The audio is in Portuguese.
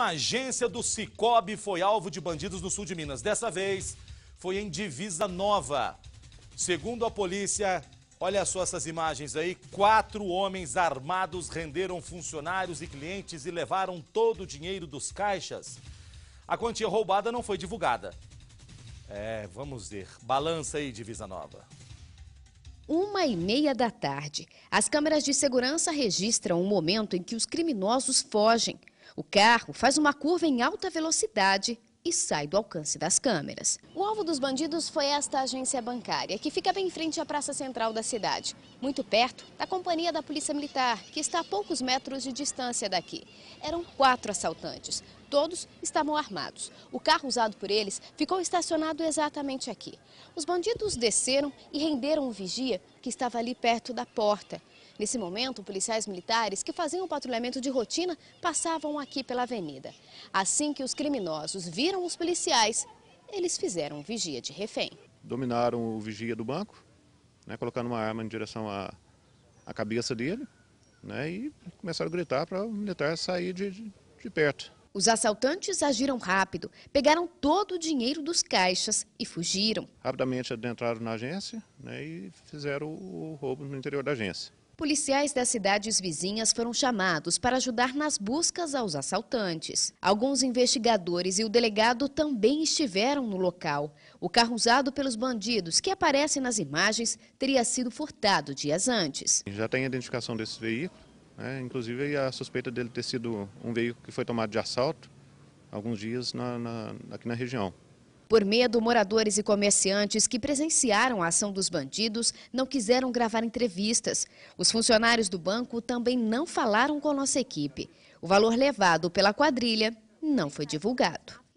Uma agência do Cicobi foi alvo de bandidos no sul de Minas. Dessa vez, foi em Divisa Nova. Segundo a polícia, olha só essas imagens aí, quatro homens armados renderam funcionários e clientes e levaram todo o dinheiro dos caixas. A quantia roubada não foi divulgada. É, vamos ver. Balança aí, Divisa Nova uma e meia da tarde. As câmeras de segurança registram o um momento em que os criminosos fogem. O carro faz uma curva em alta velocidade e sai do alcance das câmeras. O alvo dos bandidos foi esta agência bancária, que fica bem em frente à praça central da cidade, muito perto da companhia da Polícia Militar, que está a poucos metros de distância daqui. Eram quatro assaltantes. Todos estavam armados. O carro usado por eles ficou estacionado exatamente aqui. Os bandidos desceram e renderam o vigia que estava ali perto da porta. Nesse momento, policiais militares que faziam o patrulhamento de rotina passavam aqui pela avenida. Assim que os criminosos viram os policiais, eles fizeram vigia de refém. Dominaram o vigia do banco, né, colocando uma arma em direção à, à cabeça dele né, e começaram a gritar para o militar sair de, de, de perto. Os assaltantes agiram rápido, pegaram todo o dinheiro dos caixas e fugiram. Rapidamente adentraram na agência né, e fizeram o roubo no interior da agência. Policiais das cidades vizinhas foram chamados para ajudar nas buscas aos assaltantes. Alguns investigadores e o delegado também estiveram no local. O carro usado pelos bandidos, que aparece nas imagens, teria sido furtado dias antes. Já tem a identificação desse veículo, né? inclusive a suspeita dele ter sido um veículo que foi tomado de assalto alguns dias na, na, aqui na região. Por medo, moradores e comerciantes que presenciaram a ação dos bandidos não quiseram gravar entrevistas. Os funcionários do banco também não falaram com nossa equipe. O valor levado pela quadrilha não foi divulgado.